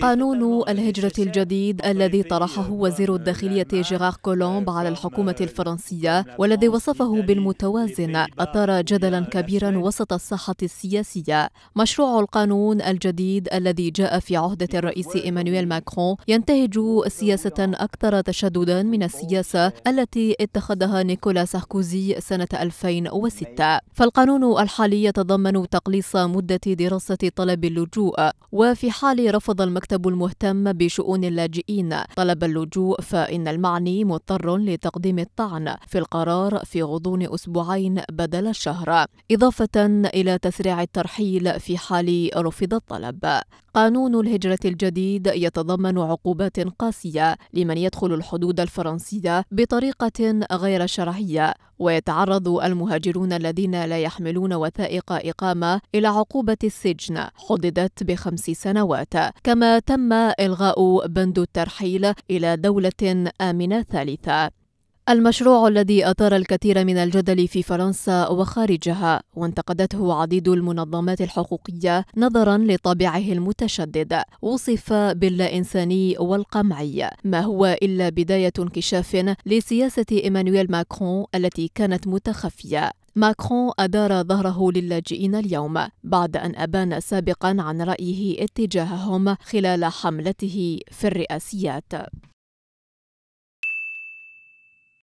قانون euh, الهجرة الجديد الذي طرحه euh, وزير الداخلية جيرار كولومب على euh, الحكومة الفرنسية والذي وصفه بالمتوازن أثار جدلا كبيرا وسط الساحة السياسية مشروع القانون الجديد الذي جاء في عهدة الرئيس إيمانويل ماكرون ينتهج سياسة أكثر تشددا من السياسة التي اتخذها نيكولا ساركوزي سنة 2006 فالقانون الحالي يتضمن تتضمن تقليص مدة دراسة طلب اللجوء وفي حال رفض المكتب المهتم بشؤون اللاجئين طلب اللجوء فإن المعني مضطر لتقديم الطعن في القرار في غضون أسبوعين بدل شهر إضافة إلى تسريع الترحيل في حال رفض الطلب قانون الهجرة الجديد يتضمن عقوبات قاسية لمن يدخل الحدود الفرنسية بطريقة غير شرعية، ويتعرض المهاجرون الذين لا يحملون وثائق إقامة إلى عقوبة السجن حددت بخمس سنوات، كما تم إلغاء بند الترحيل إلى دولة آمنة ثالثة. المشروع الذي أثار الكثير من الجدل في فرنسا وخارجها وانتقدته عديد المنظمات الحقوقية نظرا لطابعه المتشدد وصف باللا إنساني والقمعي ما هو إلا بداية انكشاف لسياسة إيمانويل ماكرون التي كانت متخفية ماكرون أدار ظهره للاجئين اليوم بعد أن أبان سابقا عن رأيه اتجاههم خلال حملته في الرئاسيات